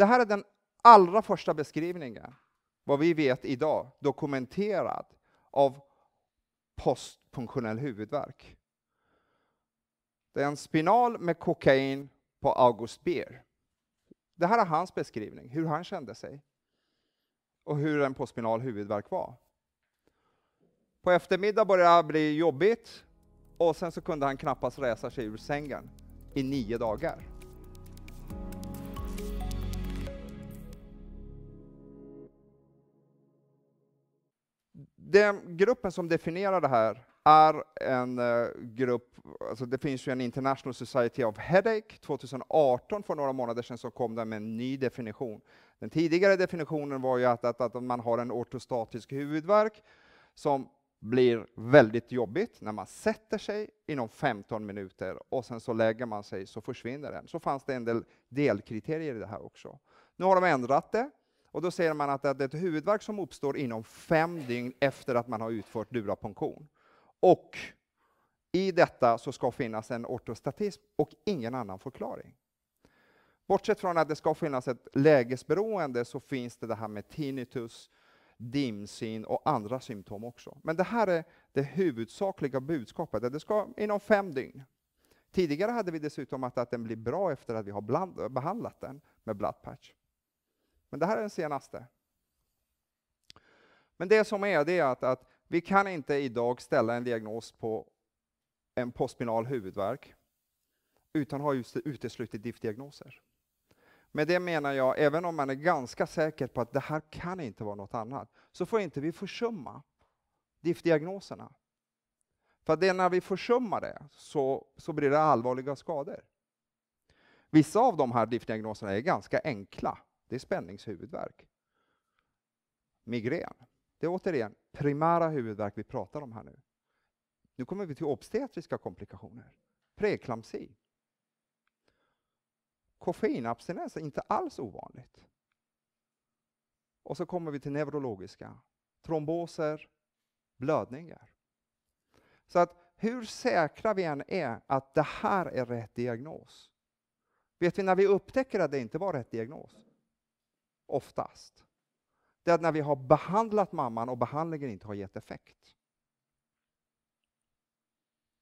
Det här är den allra första beskrivningen, vad vi vet idag, dokumenterad av postfunktionell huvudvärk. Det är en spinal med kokain på August Beer. Det här är hans beskrivning, hur han kände sig och hur en postspinal huvudvärk var. På eftermiddag började det bli jobbigt och sen så kunde han knappast resa sig ur sängen i nio dagar. Den gruppen som definierar det här är en eh, grupp, alltså det finns ju en International Society of Headache, 2018 för några månader sedan så kom den med en ny definition. Den tidigare definitionen var ju att, att, att man har en ortostatisk huvudvärk som blir väldigt jobbigt när man sätter sig inom 15 minuter och sen så lägger man sig så försvinner den. Så fanns det en del delkriterier i det här också. Nu har de ändrat det och då ser man att det är ett huvudvärk som uppstår inom fem dygn efter att man har utfört durapunktion. Och i detta så ska finnas en ortostatism och ingen annan förklaring. Bortsett från att det ska finnas ett lägesberoende så finns det det här med tinnitus, dimsyn och andra symptom också. Men det här är det huvudsakliga budskapet, att det ska inom fem dygn. Tidigare hade vi dessutom att, att den blir bra efter att vi har bland, behandlat den med bloodpatch. Men det här är den senaste. Men det som är, det är att, att vi kan inte idag ställa en diagnos på en postspinal huvudvärk utan har just uteslutit dif Med det menar jag, även om man är ganska säker på att det här kan inte vara något annat, så får inte vi försumma dif För det är när vi försummar det så, så blir det allvarliga skador. Vissa av de här dif är ganska enkla det är spänningshuvudvärk. Migrän. Det är återigen primära huvudvärk vi pratar om här nu. Nu kommer vi till obstetriska komplikationer. Preeklampsi. Koffeinabstinens är inte alls ovanligt. Och så kommer vi till neurologiska. Tromboser, blödningar. Så att hur säkra vi än är att det här är rätt diagnos. Vet vi när vi upptäcker att det inte var rätt diagnos? oftast, det är att när vi har behandlat mamman och behandlingen inte har gett effekt.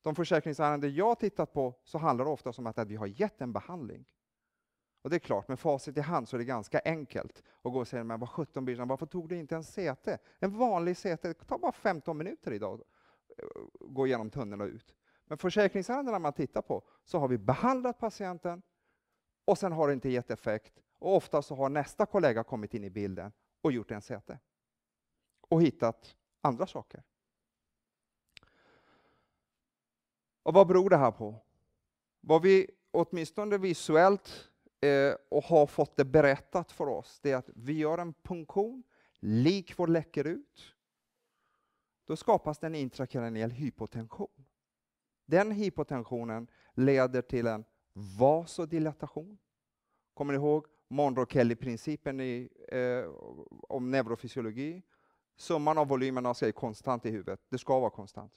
De försäkringsärenden jag har tittat på så handlar det ofta om att, vi har gett en behandling. Och det är klart, med facit i hand så är det ganska enkelt att gå och säga men vad 17 Birsan, varför tog du inte en CT? En vanlig CT, det tar bara 15 minuter idag att eh, gå igenom tunneln och ut. Men försäkringsärendena man tittar på så har vi behandlat patienten och sen har det inte gett effekt och ofta så har nästa kollega kommit in i bilden och gjort en säte och hittat andra saker. Och vad beror det här på? Vad vi åtminstone visuellt eh, och har fått det berättat för oss, det är att vi gör en punktion, lik vår läcker ut. Då skapas det en intrakraniell hypotension. Den hypotensionen leder till en vasodilatation. Kommer ni ihåg Monroe-Kelly-principen eh, om neurofysiologi. Summan av volymerna ska konstant i huvudet. Det ska vara konstant.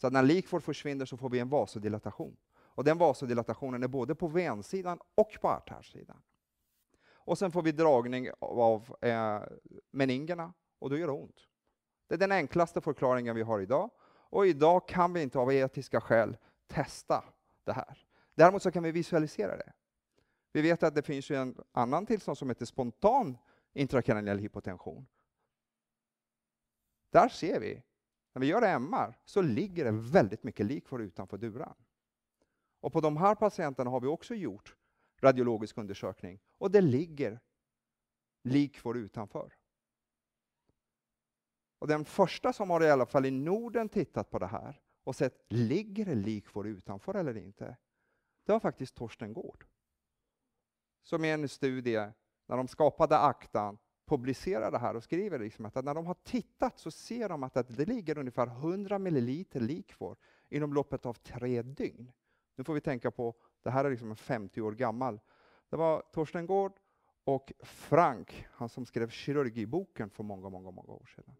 Så när likvår försvinner så får vi en vasodilatation. Och den vasodilatationen är både på vensidan och på artärsidan. Och sen får vi dragning av eh, meningerna och då gör det ont. Det är den enklaste förklaringen vi har idag. Och idag kan vi inte av etiska skäl testa det här. Däremot så kan vi visualisera det. Vi vet att det finns ju en annan tillstånd som heter spontan intrakraniell hypotension. Där ser vi, när vi gör MR så ligger det väldigt mycket likför utanför duran. Och på de här patienterna har vi också gjort radiologisk undersökning och det ligger likför utanför. Och den första som har i alla fall i Norden tittat på det här och sett ligger det likför utanför eller inte, det var faktiskt Torsten Gård som i en studie, när de skapade aktan, publicerar det här och skriver liksom att när de har tittat så ser de att det ligger ungefär 100 ml likvor inom loppet av tre dygn. Nu får vi tänka på, det här är liksom 50 år gammal. Det var Torsten Gård och Frank, han som skrev kirurgiboken för många, många, många år sedan.